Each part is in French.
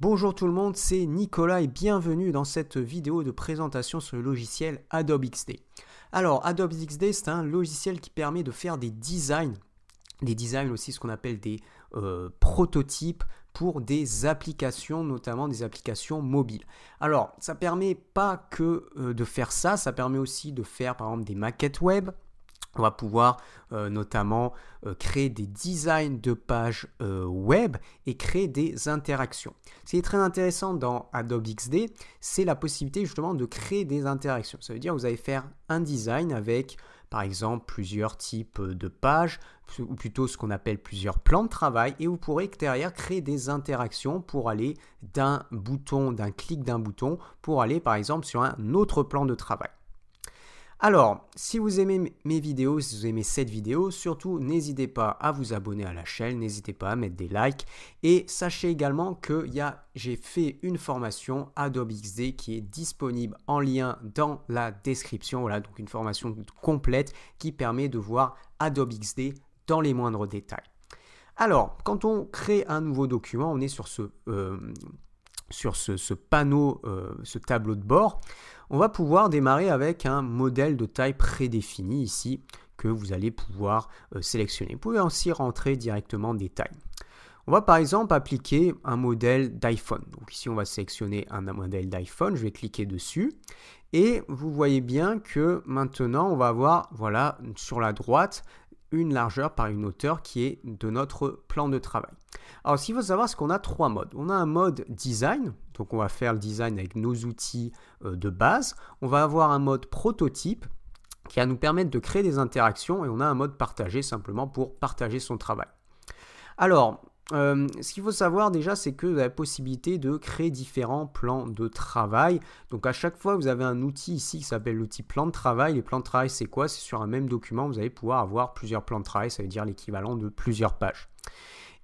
Bonjour tout le monde, c'est Nicolas et bienvenue dans cette vidéo de présentation sur le logiciel Adobe XD. Alors Adobe XD c'est un logiciel qui permet de faire des designs, des designs aussi ce qu'on appelle des euh, prototypes pour des applications, notamment des applications mobiles. Alors ça permet pas que euh, de faire ça, ça permet aussi de faire par exemple des maquettes web, on va pouvoir euh, notamment euh, créer des designs de pages euh, web et créer des interactions. Ce qui est très intéressant dans Adobe XD, c'est la possibilité justement de créer des interactions. Ça veut dire que vous allez faire un design avec par exemple plusieurs types de pages, ou plutôt ce qu'on appelle plusieurs plans de travail, et vous pourrez derrière créer des interactions pour aller d'un bouton, d'un clic d'un bouton, pour aller par exemple sur un autre plan de travail. Alors, si vous aimez mes vidéos, si vous aimez cette vidéo, surtout n'hésitez pas à vous abonner à la chaîne, n'hésitez pas à mettre des likes et sachez également que j'ai fait une formation Adobe XD qui est disponible en lien dans la description. Voilà, donc une formation complète qui permet de voir Adobe XD dans les moindres détails. Alors, quand on crée un nouveau document, on est sur ce... Euh, sur ce, panneau, euh, ce tableau de bord, on va pouvoir démarrer avec un modèle de taille prédéfini ici que vous allez pouvoir euh, sélectionner. Vous pouvez aussi rentrer directement des tailles. On va par exemple appliquer un modèle d'iPhone. Donc ici on va sélectionner un modèle d'iPhone, je vais cliquer dessus et vous voyez bien que maintenant on va avoir voilà sur la droite une largeur par une hauteur qui est de notre plan de travail. Alors, ce qu'il faut savoir, c'est qu'on a trois modes. On a un mode design, donc on va faire le design avec nos outils euh, de base. On va avoir un mode prototype qui va nous permettre de créer des interactions et on a un mode partagé simplement pour partager son travail. Alors, euh, ce qu'il faut savoir déjà, c'est que vous avez la possibilité de créer différents plans de travail. Donc à chaque fois, vous avez un outil ici qui s'appelle l'outil plan de travail. Les plans de travail, c'est quoi C'est sur un même document, vous allez pouvoir avoir plusieurs plans de travail, ça veut dire l'équivalent de plusieurs pages.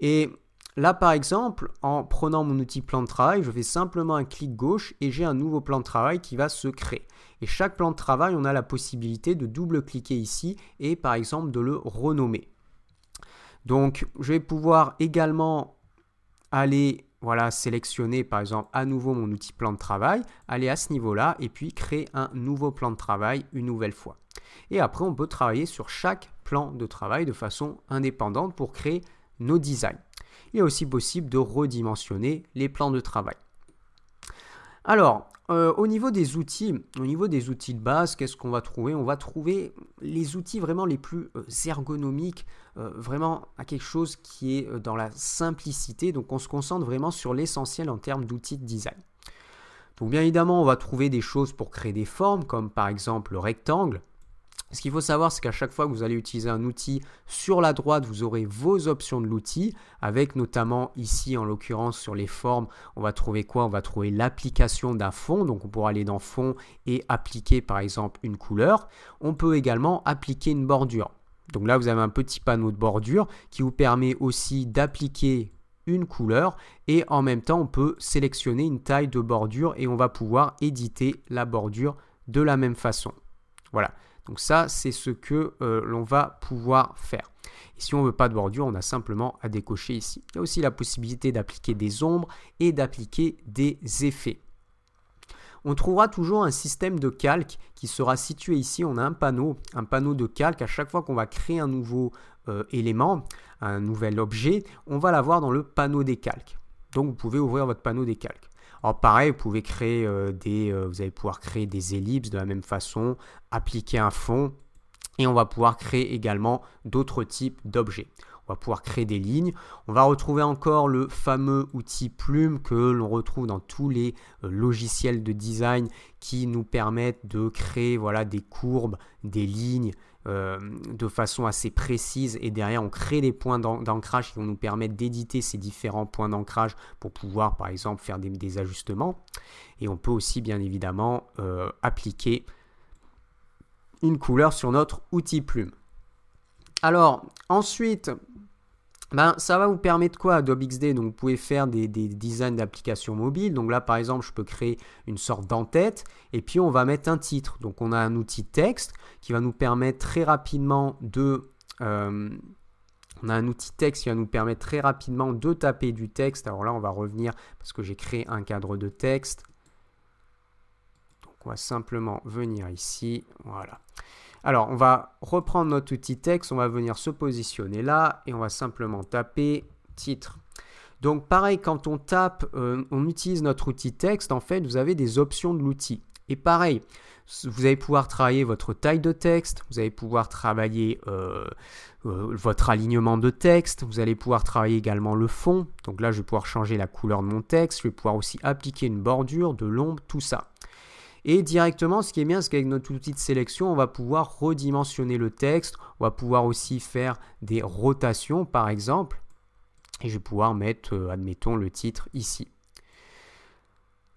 Et Là, par exemple, en prenant mon outil plan de travail, je fais simplement un clic gauche et j'ai un nouveau plan de travail qui va se créer. Et chaque plan de travail, on a la possibilité de double-cliquer ici et par exemple de le renommer. Donc je vais pouvoir également aller voilà, sélectionner par exemple à nouveau mon outil plan de travail, aller à ce niveau-là et puis créer un nouveau plan de travail une nouvelle fois. Et après, on peut travailler sur chaque plan de travail de façon indépendante pour créer nos designs. Il est aussi possible de redimensionner les plans de travail. Alors, euh, au niveau des outils, au niveau des outils de base, qu'est-ce qu'on va trouver On va trouver les outils vraiment les plus euh, ergonomiques, euh, vraiment à quelque chose qui est dans la simplicité. Donc on se concentre vraiment sur l'essentiel en termes d'outils de design. Donc bien évidemment, on va trouver des choses pour créer des formes, comme par exemple le rectangle. Ce qu'il faut savoir, c'est qu'à chaque fois que vous allez utiliser un outil sur la droite, vous aurez vos options de l'outil, avec notamment ici, en l'occurrence, sur les formes, on va trouver quoi On va trouver l'application d'un fond, donc on pourra aller dans fond et appliquer par exemple une couleur. On peut également appliquer une bordure. Donc là, vous avez un petit panneau de bordure qui vous permet aussi d'appliquer une couleur et en même temps, on peut sélectionner une taille de bordure et on va pouvoir éditer la bordure de la même façon. Voilà. Donc ça, c'est ce que euh, l'on va pouvoir faire. Et si on ne veut pas de bordure, on a simplement à décocher ici. Il y a aussi la possibilité d'appliquer des ombres et d'appliquer des effets. On trouvera toujours un système de calque qui sera situé ici. On a un panneau, un panneau de calque. À chaque fois qu'on va créer un nouveau euh, élément, un nouvel objet, on va l'avoir dans le panneau des calques. Donc vous pouvez ouvrir votre panneau des calques. Alors pareil, vous pouvez créer euh, des, euh, vous allez pouvoir créer des ellipses de la même façon, appliquer un fond et on va pouvoir créer également d'autres types d'objets. On va pouvoir créer des lignes. On va retrouver encore le fameux outil plume que l'on retrouve dans tous les euh, logiciels de design qui nous permettent de créer voilà, des courbes, des lignes, euh, de façon assez précise et derrière on crée des points d'ancrage qui vont nous permettre d'éditer ces différents points d'ancrage pour pouvoir par exemple faire des, ajustements et on peut aussi bien évidemment euh, appliquer une couleur sur notre outil plume. Alors ensuite ben, ça va vous permettre quoi Adobe XD Donc vous pouvez faire des, designs d'applications mobiles. Donc là par exemple je peux créer une sorte d'entête et puis on va mettre un titre. Donc on a un outil texte qui va nous permettre très rapidement de... Euh, on a un outil texte qui va nous permettre très rapidement de taper du texte. Alors là on va revenir parce que j'ai créé un cadre de texte. Donc on va simplement venir ici. Voilà. Alors, on va reprendre notre outil texte, on va venir se positionner là et on va simplement taper titre. Donc pareil, quand on tape, euh, on utilise notre outil texte, en fait, vous avez des options de l'outil. Et pareil, vous allez pouvoir travailler votre taille de texte, vous allez pouvoir travailler euh, euh, votre alignement de texte, vous allez pouvoir travailler également le fond. Donc là, je vais pouvoir changer la couleur de mon texte, je vais pouvoir aussi appliquer une bordure, de l'ombre, tout ça. Et directement, ce qui est bien, c'est qu'avec notre outil de sélection, on va pouvoir redimensionner le texte. On va pouvoir aussi faire des rotations, par exemple. Et je vais pouvoir mettre, euh, admettons, le titre ici.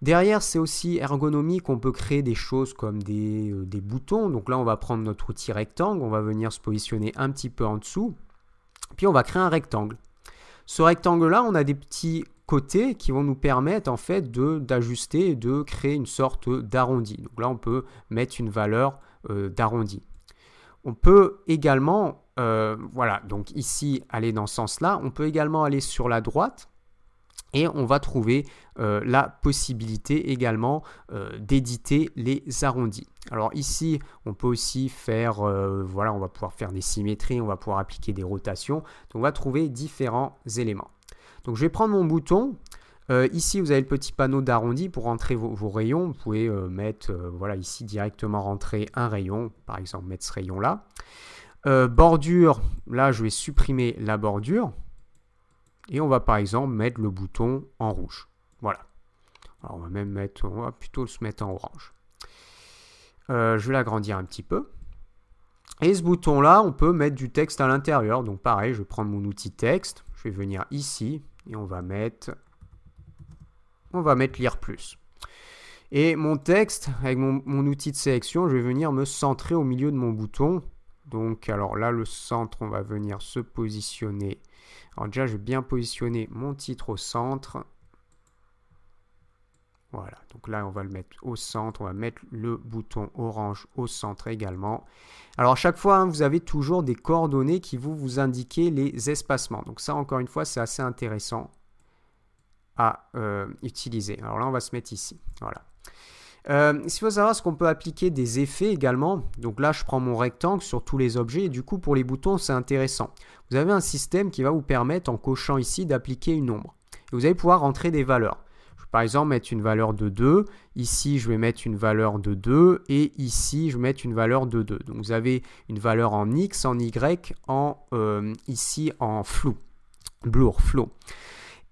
Derrière, c'est aussi ergonomique, on peut créer des choses comme des, euh, des, boutons. Donc là, on va prendre notre outil rectangle, on va venir se positionner un petit peu en dessous, puis on va créer un rectangle. Ce rectangle-là, on a des petits côtés qui vont nous permettre en fait de d'ajuster et de créer une sorte d'arrondi. Donc là, on peut mettre une valeur euh, d'arrondi. On peut également, euh, voilà, donc ici, aller dans ce sens-là. On peut également aller sur la droite et on va trouver euh, la possibilité également d'éditer les arrondis. Alors ici, on peut aussi faire, voilà, on va pouvoir faire des symétries, on va pouvoir appliquer des rotations. Donc on va trouver différents éléments. Donc je vais prendre mon bouton. Euh, ici, vous avez le petit panneau d'arrondi pour rentrer vos, rayons. Vous pouvez euh, mettre, euh, voilà, ici directement rentrer un rayon, par exemple, mettre ce rayon-là. bordure, là, je vais supprimer la bordure. Et on va, par exemple, mettre le bouton en rouge. Voilà. on va même mettre, on va plutôt se mettre en orange. je vais l'agrandir un petit peu. Et ce bouton-là, on peut mettre du texte à l'intérieur. Donc, pareil, je vais prendre mon outil texte. Je vais venir ici, et on va mettre... On va mettre lire plus. Et mon texte, avec mon, mon, outil de sélection, je vais venir me centrer au milieu de mon bouton. Donc, alors là, le centre, on va venir se positionner. Alors déjà, je vais bien positionner mon titre au centre. Voilà, donc là on va le mettre au centre, on va mettre le bouton orange au centre également. Alors à chaque fois, hein, vous avez toujours des coordonnées qui vous vous indiquer les espacements. Donc ça encore une fois, c'est assez intéressant à euh, utiliser. Alors là, on va se mettre ici, voilà. Euh, il faut savoir ce qu'on peut appliquer des effets également. Donc là, je prends mon rectangle sur tous les objets et du coup, pour les boutons, c'est intéressant. Vous avez un système qui va vous permettre, en cochant ici, d'appliquer une ombre. Et vous allez pouvoir rentrer des valeurs par exemple mettre une valeur de 2. Ici, je vais mettre une valeur de 2 et ici, je vais mettre une valeur de 2. Donc vous avez une valeur en x, en y, en euh, ici en flou, blur, flow.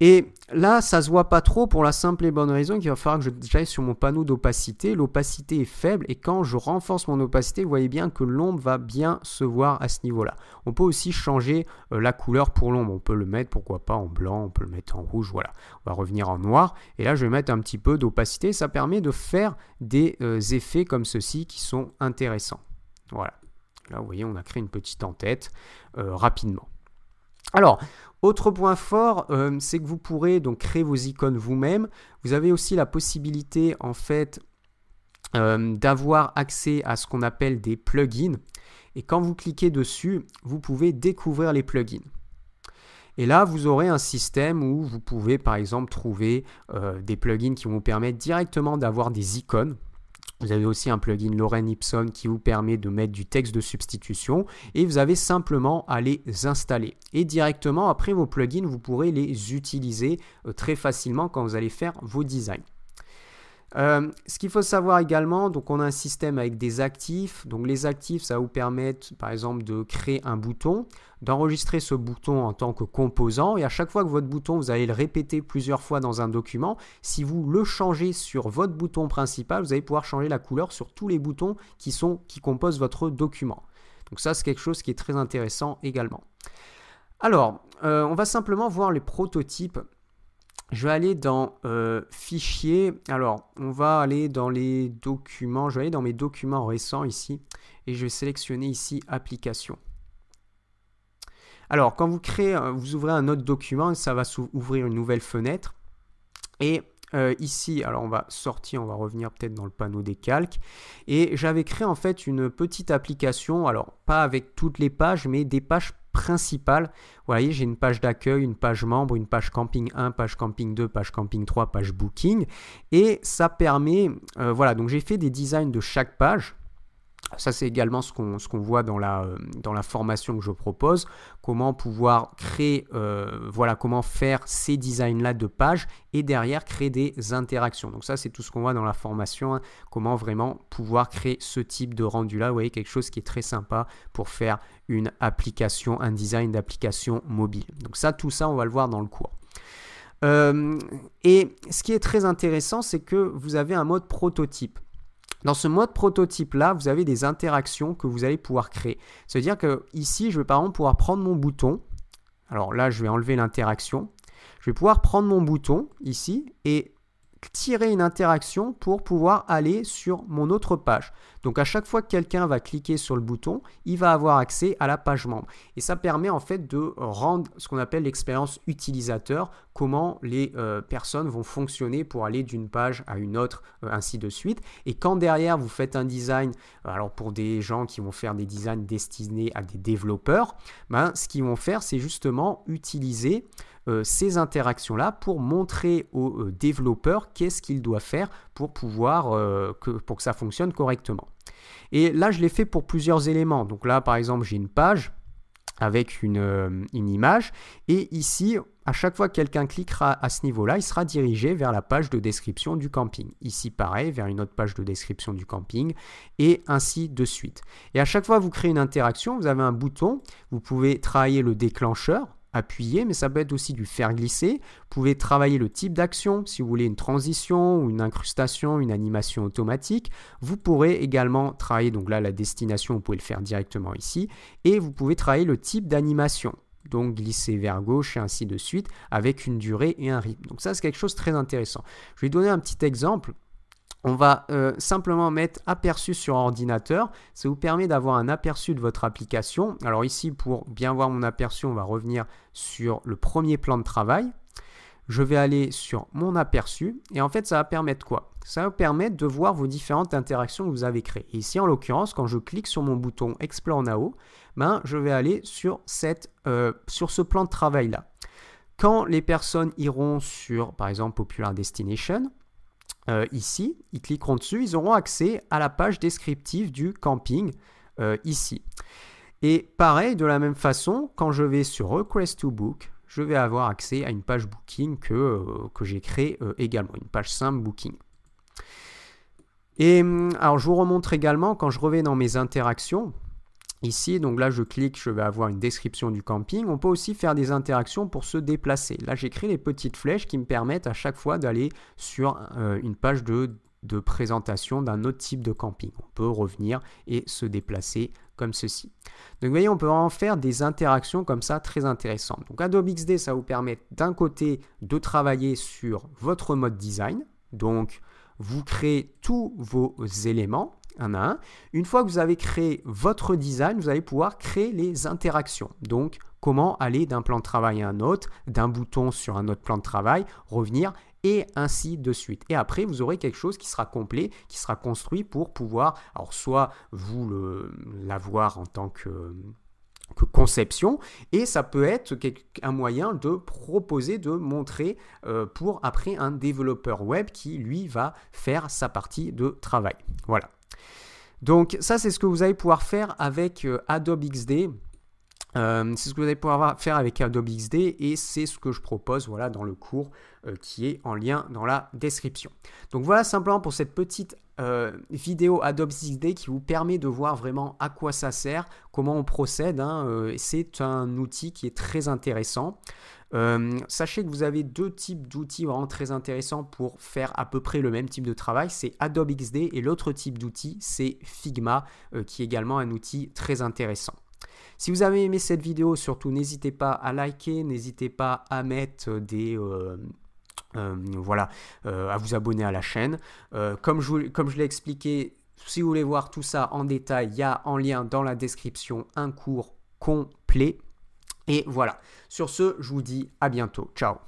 Et là, ça se voit pas trop pour la simple et bonne raison qu'il va falloir que j'aille sur mon panneau d'opacité. L'opacité est faible et quand je renforce mon opacité, vous voyez bien que l'ombre va bien se voir à ce niveau-là. On peut aussi changer euh, la couleur pour l'ombre. On peut le mettre, pourquoi pas, en blanc, on peut le mettre en rouge, voilà. On va revenir en noir et là, je vais mettre un petit peu d'opacité. Ça permet de faire des euh, effets comme ceci qui sont intéressants. Voilà. Là, vous voyez, on a créé une petite entête tête euh, rapidement. Alors, autre point fort, euh, c'est que vous pourrez donc créer vos icônes vous-même. Vous avez aussi la possibilité en fait euh, d'avoir accès à ce qu'on appelle des plugins. Et quand vous cliquez dessus, vous pouvez découvrir les plugins. Et là, vous aurez un système où vous pouvez par exemple trouver euh, des plugins qui vont vous permettre directement d'avoir des icônes vous avez aussi un plugin Lorraine Ipson qui vous permet de mettre du texte de substitution et vous avez simplement à les installer. Et directement après vos plugins, vous pourrez les utiliser euh, très facilement quand vous allez faire vos designs. Euh, ce qu'il faut savoir également, donc on a un système avec des actifs. Donc les actifs, ça vous permet par exemple de créer un bouton, d'enregistrer ce bouton en tant que composant. Et à chaque fois que votre bouton, vous allez le répéter plusieurs fois dans un document. Si vous le changez sur votre bouton principal, vous allez pouvoir changer la couleur sur tous les boutons qui, sont, qui composent votre document. Donc ça, c'est quelque chose qui est très intéressant également. Alors, euh, on va simplement voir les prototypes je vais aller dans Fichiers euh, ». Fichier. Alors, on va aller dans les documents. Je vais aller dans mes documents récents ici et je vais sélectionner ici Application. Alors, quand vous créez, euh, vous ouvrez un autre document, ça va ouvrir une nouvelle fenêtre. Et euh, ici, alors on va sortir, on va revenir peut-être dans le panneau des calques. Et j'avais créé en fait une petite application, alors pas avec toutes les pages, mais des pages principal. Vous voyez, j'ai une page d'accueil, une page membre, une page camping 1, page camping 2, page camping 3, page booking. Et ça permet, euh, voilà, donc j'ai fait des designs de chaque page. Ça, c'est également ce qu'on voit dans la, euh, dans la, formation que je propose. Comment pouvoir créer, euh, voilà, comment faire ces designs-là de pages et derrière créer des interactions. Donc ça, c'est tout ce qu'on voit dans la formation. Hein. Comment vraiment pouvoir créer ce type de rendu-là. Vous voyez, quelque chose qui est très sympa pour faire une application, un design d'application mobile. Donc ça, tout ça, on va le voir dans le cours. Euh, et ce qui est très intéressant, c'est que vous avez un mode prototype. Dans ce mode prototype-là, vous avez des interactions que vous allez pouvoir créer. C'est-à-dire que ici, je vais par exemple pouvoir prendre mon bouton. Alors là, je vais enlever l'interaction. Je vais pouvoir prendre mon bouton ici et tirer une interaction pour pouvoir aller sur mon autre page. Donc à chaque fois que quelqu'un va cliquer sur le bouton, il va avoir accès à la page membre. Et ça permet en fait de rendre ce qu'on appelle l'expérience utilisateur, comment les euh, personnes vont fonctionner pour aller d'une page à une autre, euh, ainsi de suite. Et quand derrière vous faites un design, alors pour des gens qui vont faire des designs destinés à des développeurs, ben, ce qu'ils vont faire, c'est justement utiliser euh, ces interactions-là pour montrer au euh, développeur qu'est-ce qu'il doit faire pour pouvoir euh, que, pour que ça fonctionne correctement. Et là, je l'ai fait pour plusieurs éléments. Donc là, par exemple, j'ai une page avec une, une, image. Et ici, à chaque fois que quelqu'un cliquera à ce niveau-là, il sera dirigé vers la page de description du camping. Ici, pareil, vers une autre page de description du camping, et ainsi de suite. Et à chaque fois que vous créez une interaction, vous avez un bouton, vous pouvez travailler le déclencheur appuyer, mais ça peut être aussi du faire glisser. Vous pouvez travailler le type d'action, si vous voulez une transition ou une incrustation, une animation automatique. Vous pourrez également travailler, donc là la destination, vous pouvez le faire directement ici, et vous pouvez travailler le type d'animation. Donc glisser vers gauche et ainsi de suite, avec une durée et un rythme. Donc ça c'est quelque chose de très intéressant. Je vais donner un petit exemple on va euh, simplement mettre aperçu sur ordinateur. Ça vous permet d'avoir un aperçu de votre application. Alors ici, pour bien voir mon aperçu, on va revenir sur le premier plan de travail. Je vais aller sur mon aperçu. Et en fait, ça va permettre quoi Ça va permettre de voir vos différentes interactions que vous avez créées. ici, en l'occurrence, quand je clique sur mon bouton Explore Now, ben, je vais aller sur, cette, euh, sur ce plan de travail-là. Quand les personnes iront sur, par exemple, Popular Destination, euh, ici, ils cliqueront dessus, ils auront accès à la page descriptive du camping euh, ici. Et pareil, de la même façon, quand je vais sur Request to Book, je vais avoir accès à une page Booking que, euh, que j'ai créée également, une page simple Booking. Et hum, alors, je vous remontre également, quand je reviens dans mes interactions, Ici, donc là, je clique, je vais avoir une description du camping. On peut aussi faire des interactions pour se déplacer. Là, j'écris les petites flèches qui me permettent à chaque fois d'aller sur euh, une page de, de présentation d'un autre type de camping. On peut revenir et se déplacer comme ceci. Donc vous voyez, on peut en faire des interactions comme ça très intéressantes. Donc Adobe XD, ça vous permet d'un côté de travailler sur votre mode design. Donc, vous créez tous vos éléments un à un. Une fois que vous avez créé votre design, vous allez pouvoir créer les interactions. Donc, comment aller d'un plan de travail à un autre, d'un bouton sur un autre plan de travail, revenir et ainsi de suite. Et après, vous aurez quelque chose qui sera complet, qui sera construit pour pouvoir, alors soit vous l'avoir en tant que conception et ça peut être un moyen de proposer, de montrer euh, pour après un développeur web qui lui va faire sa partie de travail. Voilà. Donc ça, c'est ce que vous allez pouvoir faire avec euh, Adobe XD. Euh, c'est ce que vous allez pouvoir faire avec Adobe XD et c'est ce que je propose voilà, dans le cours euh, qui est en lien dans la description. Donc voilà simplement pour cette petite vidéo Adobe XD qui vous permet de voir vraiment à quoi ça sert, comment on procède. Hein, c'est un outil qui est très intéressant. Euh, sachez que vous avez deux types d'outils vraiment très intéressants pour faire à peu près le même type de travail. C'est Adobe XD et l'autre type d'outil, c'est Figma, euh, qui est également un outil très intéressant. Si vous avez aimé cette vidéo, surtout n'hésitez pas à liker, n'hésitez pas à mettre des... Euh, voilà, à vous abonner à la chaîne. comme comme je l'ai expliqué, si vous voulez voir tout ça en détail, il y a en lien dans la description un cours complet et voilà. Sur ce, je vous dis à bientôt. Ciao